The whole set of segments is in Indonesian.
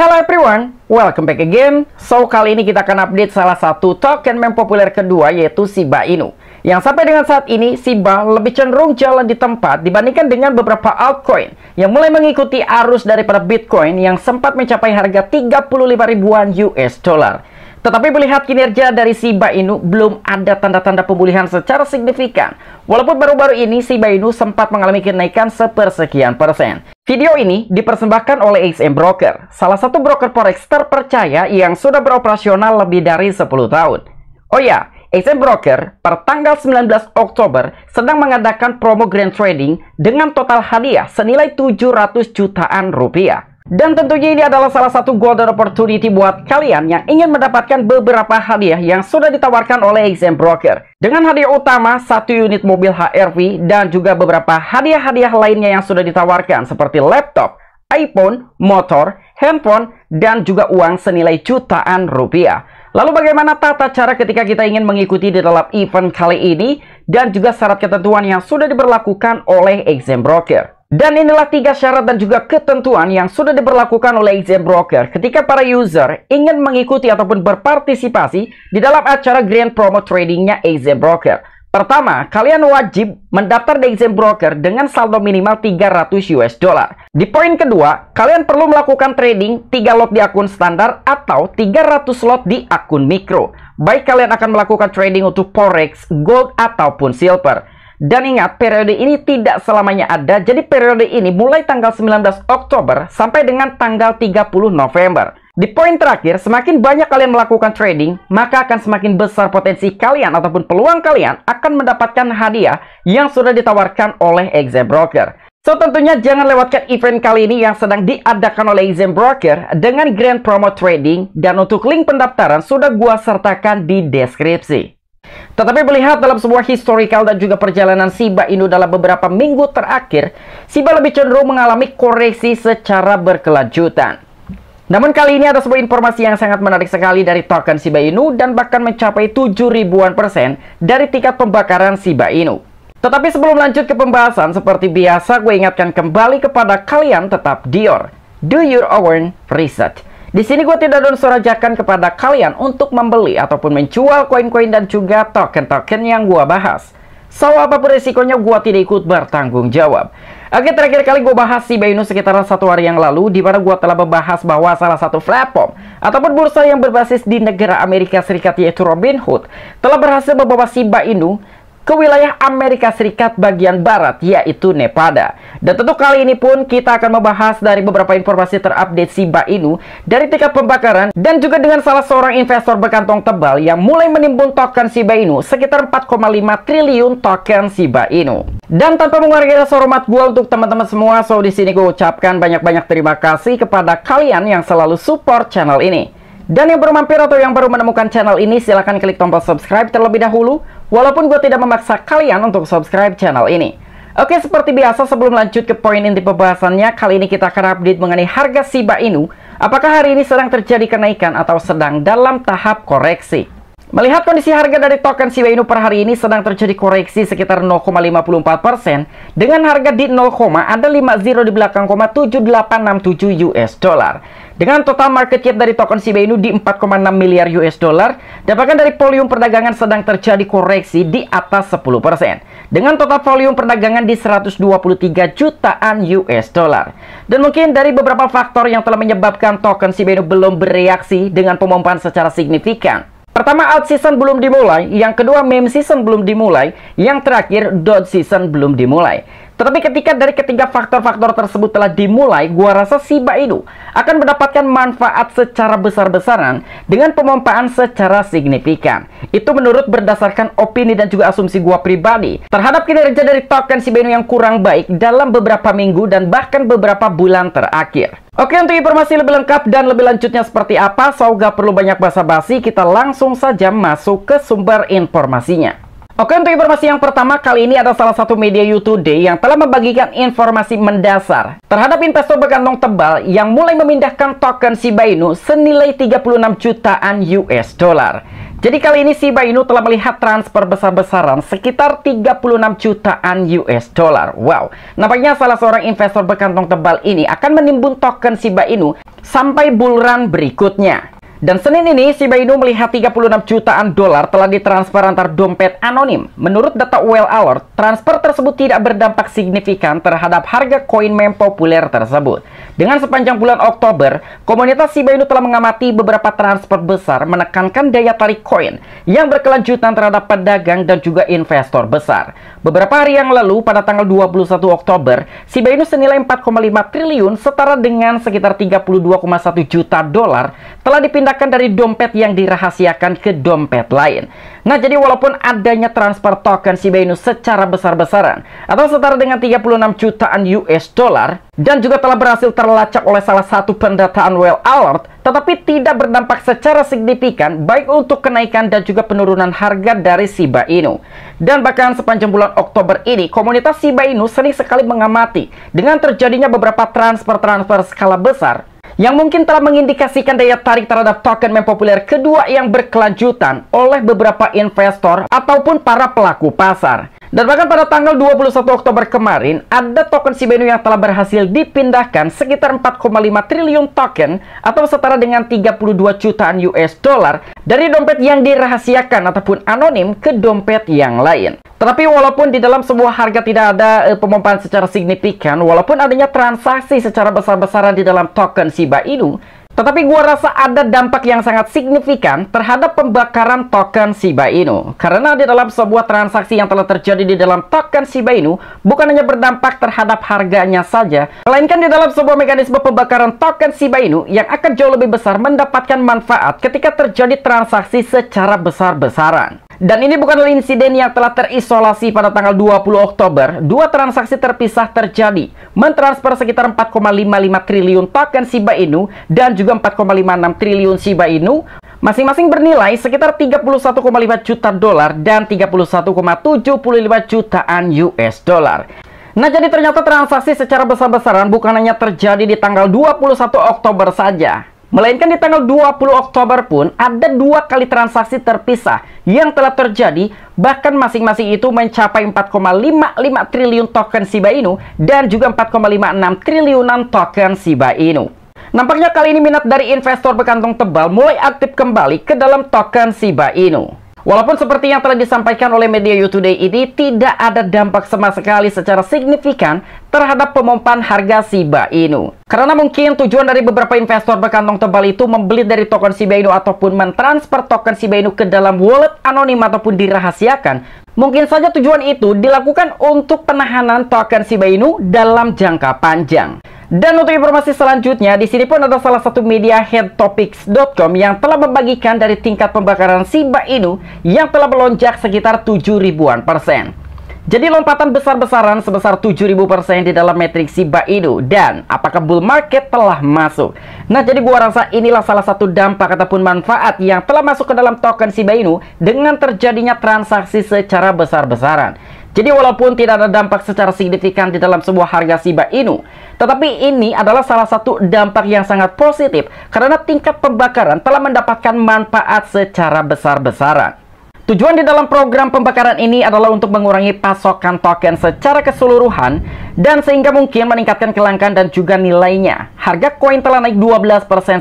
Hello everyone, welcome back again. So, kali ini kita akan update salah satu token meme populer kedua yaitu Shiba Inu. Yang sampai dengan saat ini, Shiba lebih cenderung jalan di tempat dibandingkan dengan beberapa altcoin yang mulai mengikuti arus daripada Bitcoin yang sempat mencapai harga 35 ribuan US dollar. Tetapi melihat kinerja dari Shiba Inu belum ada tanda-tanda pemulihan secara signifikan. Walaupun baru-baru ini Shiba Inu sempat mengalami kenaikan sepersekian persen. Video ini dipersembahkan oleh XM Broker, salah satu broker forex terpercaya yang sudah beroperasional lebih dari 10 tahun. Oh ya, XM Broker per tanggal 19 Oktober sedang mengadakan promo grand trading dengan total hadiah senilai 700 jutaan rupiah. Dan tentunya ini adalah salah satu golden opportunity buat kalian yang ingin mendapatkan beberapa hadiah yang sudah ditawarkan oleh Exam Broker. Dengan hadiah utama, satu unit mobil HRV dan juga beberapa hadiah-hadiah lainnya yang sudah ditawarkan seperti laptop, iPhone, motor, handphone, dan juga uang senilai jutaan rupiah. Lalu bagaimana tata cara ketika kita ingin mengikuti di dalam event kali ini dan juga syarat ketentuan yang sudah diberlakukan oleh Exam Broker. Dan inilah tiga syarat dan juga ketentuan yang sudah diberlakukan oleh EJ Broker ketika para user ingin mengikuti ataupun berpartisipasi di dalam acara Grand Promo Tradingnya EJ Broker. Pertama, kalian wajib mendaftar di EJ Broker dengan saldo minimal 300 US dollar. Di poin kedua, kalian perlu melakukan trading 3 lot di akun standar atau 300 lot di akun mikro. Baik kalian akan melakukan trading untuk forex, gold ataupun silver. Dan ingat, periode ini tidak selamanya ada. Jadi periode ini mulai tanggal 19 Oktober sampai dengan tanggal 30 November. Di poin terakhir, semakin banyak kalian melakukan trading, maka akan semakin besar potensi kalian ataupun peluang kalian akan mendapatkan hadiah yang sudah ditawarkan oleh Exam Broker. So tentunya jangan lewatkan event kali ini yang sedang diadakan oleh Exam Broker dengan Grand Promo Trading dan untuk link pendaftaran sudah gua sertakan di deskripsi. Tetapi melihat dalam sebuah historical dan juga perjalanan SIBA Inu dalam beberapa minggu terakhir, SIBA lebih cenderung mengalami koreksi secara berkelanjutan. Namun kali ini ada sebuah informasi yang sangat menarik sekali dari token Shiba Inu dan bahkan mencapai 7 ribuan persen dari tingkat pembakaran Shiba Inu. Tetapi sebelum lanjut ke pembahasan, seperti biasa gue ingatkan kembali kepada kalian tetap Dior. Do your own research. Di sini gue tidak dan surajakan kepada kalian untuk membeli ataupun menjual koin-koin dan juga token-token yang gue bahas. So, apapun resikonya gue tidak ikut bertanggung jawab. Oke, terakhir kali gue bahas si Binance sekitar satu hari yang lalu, di mana gue telah membahas bahwa salah satu platform ataupun bursa yang berbasis di negara Amerika Serikat yaitu Robinhood telah berhasil membawa si Binance ke wilayah Amerika Serikat bagian barat yaitu Nevada. Dan tentu kali ini pun kita akan membahas dari beberapa informasi terupdate Shiba Inu dari tingkat pembakaran dan juga dengan salah seorang investor berkantong tebal yang mulai menimbun token Shiba Inu sekitar 4,5 triliun token Shiba Inu. Dan tanpa mengurangi rasa hormat gue untuk teman-teman semua, so di sini gue ucapkan banyak-banyak terima kasih kepada kalian yang selalu support channel ini. Dan yang baru mampir atau yang baru menemukan channel ini, silahkan klik tombol subscribe terlebih dahulu, walaupun gue tidak memaksa kalian untuk subscribe channel ini. Oke, seperti biasa sebelum lanjut ke poin inti pembahasannya, kali ini kita akan update mengenai harga Shiba Inu. Apakah hari ini sedang terjadi kenaikan atau sedang dalam tahap koreksi? Melihat kondisi harga dari token Shiba Inu per hari ini sedang terjadi koreksi sekitar 0,54% dengan harga di 0, ada 50 di belakang 7867 US dollar. Dengan total market cap dari token Shiba Inu di 4,6 miliar US dollar dapatkan dari volume perdagangan sedang terjadi koreksi di atas 10% dengan total volume perdagangan di 123 jutaan US dollar. Dan mungkin dari beberapa faktor yang telah menyebabkan token Shiba Inu belum bereaksi dengan pemompaan secara signifikan. Pertama out season belum dimulai, yang kedua meme season belum dimulai, yang terakhir dot season belum dimulai. Tetapi ketika dari ketiga faktor-faktor tersebut telah dimulai, gua rasa Shiba Inu akan mendapatkan manfaat secara besar-besaran dengan pemompaan secara signifikan. Itu menurut berdasarkan opini dan juga asumsi gua pribadi terhadap kinerja dari token Shiba Inu yang kurang baik dalam beberapa minggu dan bahkan beberapa bulan terakhir. Oke untuk informasi lebih lengkap dan lebih lanjutnya seperti apa, so gak perlu banyak basa-basi, kita langsung saja masuk ke sumber informasinya. Oke untuk informasi yang pertama kali ini ada salah satu media YouTube Day yang telah membagikan informasi mendasar terhadap investor berkantong tebal yang mulai memindahkan token Shiba Inu senilai 36 jutaan US dollar. Jadi kali ini Shiba Inu telah melihat transfer besar-besaran sekitar 36 jutaan US dollar. Wow, nampaknya salah seorang investor berkantong tebal ini akan menimbun token Shiba Inu sampai bulan berikutnya. Dan Senin ini, si melihat 36 jutaan dolar telah ditransfer antar dompet anonim. Menurut data Well Alert, transfer tersebut tidak berdampak signifikan terhadap harga koin meme populer tersebut. Dengan sepanjang bulan Oktober, komunitas si telah mengamati beberapa transfer besar menekankan daya tarik koin yang berkelanjutan terhadap pedagang dan juga investor besar. Beberapa hari yang lalu, pada tanggal 21 Oktober, si Inu senilai 4,5 triliun setara dengan sekitar 32,1 juta dolar telah dipindah dipindahkan dari dompet yang dirahasiakan ke dompet lain. Nah, jadi walaupun adanya transfer token Shiba Inu secara besar-besaran atau setara dengan 36 jutaan US dollar dan juga telah berhasil terlacak oleh salah satu pendataan Well Alert, tetapi tidak berdampak secara signifikan baik untuk kenaikan dan juga penurunan harga dari Shiba Inu. Dan bahkan sepanjang bulan Oktober ini, komunitas Shiba Inu sering sekali mengamati dengan terjadinya beberapa transfer-transfer skala besar yang mungkin telah mengindikasikan daya tarik terhadap token meme populer kedua yang berkelanjutan oleh beberapa investor ataupun para pelaku pasar. Dan bahkan pada tanggal 21 Oktober kemarin, ada token Inu yang telah berhasil dipindahkan sekitar 4,5 triliun token atau setara dengan 32 jutaan US dollar dari dompet yang dirahasiakan ataupun anonim ke dompet yang lain. Tetapi walaupun di dalam sebuah harga tidak ada e, eh, pemompaan secara signifikan, walaupun adanya transaksi secara besar-besaran di dalam token Shiba Inu, tetapi gua rasa ada dampak yang sangat signifikan terhadap pembakaran token Shiba Inu. Karena di dalam sebuah transaksi yang telah terjadi di dalam token Shiba Inu, bukan hanya berdampak terhadap harganya saja, melainkan di dalam sebuah mekanisme pembakaran token Shiba Inu yang akan jauh lebih besar mendapatkan manfaat ketika terjadi transaksi secara besar-besaran. Dan ini bukanlah insiden yang telah terisolasi pada tanggal 20 Oktober. Dua transaksi terpisah terjadi. Mentransfer sekitar 4,55 triliun token Shiba Inu dan juga 4,56 triliun Shiba Inu. Masing-masing bernilai sekitar 31,5 juta dolar dan 31,75 jutaan US dollar. Nah jadi ternyata transaksi secara besar-besaran bukan hanya terjadi di tanggal 21 Oktober saja Melainkan di tanggal 20 Oktober pun ada dua kali transaksi terpisah yang telah terjadi bahkan masing-masing itu mencapai 4,55 triliun token Shiba Inu dan juga 4,56 triliunan token Shiba Inu. Nampaknya kali ini minat dari investor berkantong tebal mulai aktif kembali ke dalam token Shiba Inu. Walaupun seperti yang telah disampaikan oleh media You Today ini tidak ada dampak sama sekali secara signifikan terhadap pemompaan harga Shiba Inu. Karena mungkin tujuan dari beberapa investor berkantong tebal itu membeli dari token Shiba Inu ataupun mentransfer token Shiba Inu ke dalam wallet anonim ataupun dirahasiakan. Mungkin saja tujuan itu dilakukan untuk penahanan token Shiba Inu dalam jangka panjang. Dan untuk informasi selanjutnya, di sini pun ada salah satu media headtopics.com yang telah membagikan dari tingkat pembakaran Shiba Inu yang telah melonjak sekitar 7 ribuan persen. Jadi lompatan besar-besaran sebesar 7000% di dalam metrik Shiba Inu dan apakah bull market telah masuk? Nah, jadi gua rasa inilah salah satu dampak ataupun manfaat yang telah masuk ke dalam token Shiba Inu dengan terjadinya transaksi secara besar-besaran. Jadi walaupun tidak ada dampak secara signifikan di dalam sebuah harga Shiba Inu, tetapi ini adalah salah satu dampak yang sangat positif karena tingkat pembakaran telah mendapatkan manfaat secara besar-besaran. Tujuan di dalam program pembakaran ini adalah untuk mengurangi pasokan token secara keseluruhan dan sehingga mungkin meningkatkan kelangkaan dan juga nilainya. Harga koin telah naik 12%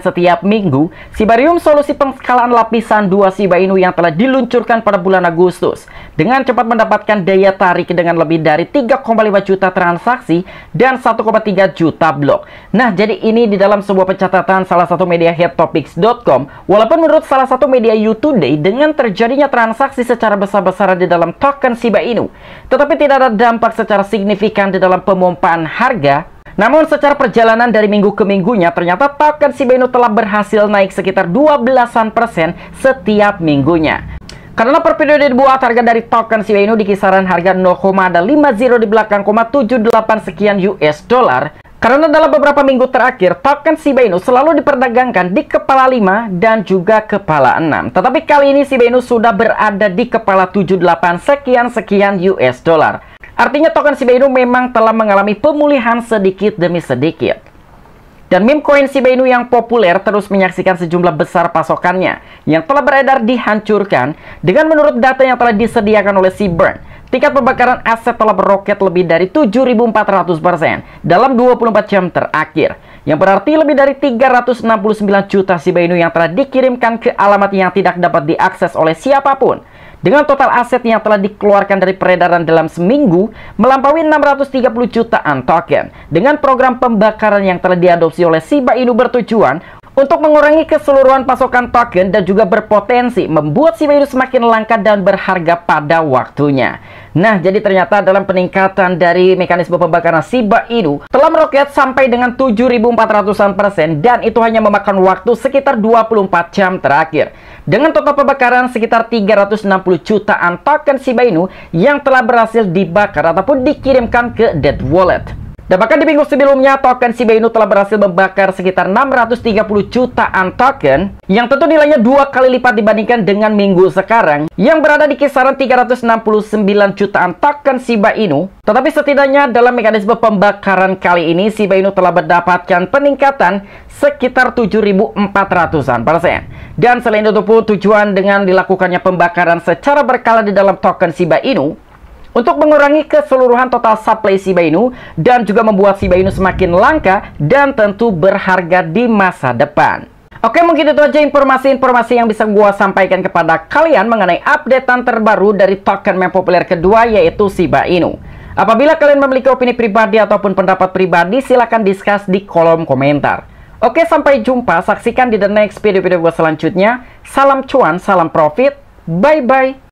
setiap minggu. Sibarium solusi pengskalaan lapisan 2 Shiba Inu yang telah diluncurkan pada bulan Agustus dengan cepat mendapatkan daya tarik dengan lebih dari 3,5 juta transaksi dan 1,3 juta blok. Nah, jadi ini di dalam sebuah pencatatan salah satu media headtopics.com walaupun menurut salah satu media YouTube Today dengan terjadinya transaksi bertransaksi secara besar-besaran di dalam token Shiba Inu, tetapi tidak ada dampak secara signifikan di dalam pemompaan harga. Namun secara perjalanan dari minggu ke minggunya, ternyata token Shiba Inu telah berhasil naik sekitar 12-an persen setiap minggunya. Karena per periode dibuat harga dari token Shiba Inu di kisaran harga 0,50 di belakang 0,78 sekian US dollar karena dalam beberapa minggu terakhir, token Shiba Inu selalu diperdagangkan di kepala 5 dan juga kepala 6. Tetapi kali ini Shiba Inu sudah berada di kepala 78 sekian-sekian US dollar. Artinya token Shiba Inu memang telah mengalami pemulihan sedikit demi sedikit. Dan meme coin Shiba Inu yang populer terus menyaksikan sejumlah besar pasokannya yang telah beredar dihancurkan dengan menurut data yang telah disediakan oleh Seaburn Tingkat pembakaran aset telah meroket lebih dari 7.400% dalam 24 jam terakhir, yang berarti lebih dari 369 juta Shiba Inu yang telah dikirimkan ke alamat yang tidak dapat diakses oleh siapapun. Dengan total aset yang telah dikeluarkan dari peredaran dalam seminggu melampaui 630 jutaan token. Dengan program pembakaran yang telah diadopsi oleh Shiba Inu bertujuan untuk mengurangi keseluruhan pasokan token dan juga berpotensi membuat si virus semakin langka dan berharga pada waktunya. Nah, jadi ternyata dalam peningkatan dari mekanisme pembakaran Shiba Inu telah meroket sampai dengan 7.400-an persen dan itu hanya memakan waktu sekitar 24 jam terakhir. Dengan total pembakaran sekitar 360 jutaan token Shiba Inu yang telah berhasil dibakar ataupun dikirimkan ke Dead Wallet. Dan bahkan di minggu sebelumnya, token Shiba Inu telah berhasil membakar sekitar 630 jutaan token yang tentu nilainya dua kali lipat dibandingkan dengan minggu sekarang yang berada di kisaran 369 jutaan token Shiba Inu. Tetapi setidaknya dalam mekanisme pembakaran kali ini, Shiba Inu telah mendapatkan peningkatan sekitar 7.400-an persen. Dan selain itu pun tujuan dengan dilakukannya pembakaran secara berkala di dalam token Shiba Inu untuk mengurangi keseluruhan total supply Shiba Inu dan juga membuat Shiba Inu semakin langka dan tentu berharga di masa depan. Oke mungkin itu aja informasi-informasi yang bisa gue sampaikan kepada kalian mengenai updatean terbaru dari token meme populer kedua yaitu Shiba Inu. Apabila kalian memiliki opini pribadi ataupun pendapat pribadi silahkan discuss di kolom komentar. Oke sampai jumpa, saksikan di the next video-video gue selanjutnya. Salam cuan, salam profit, bye-bye.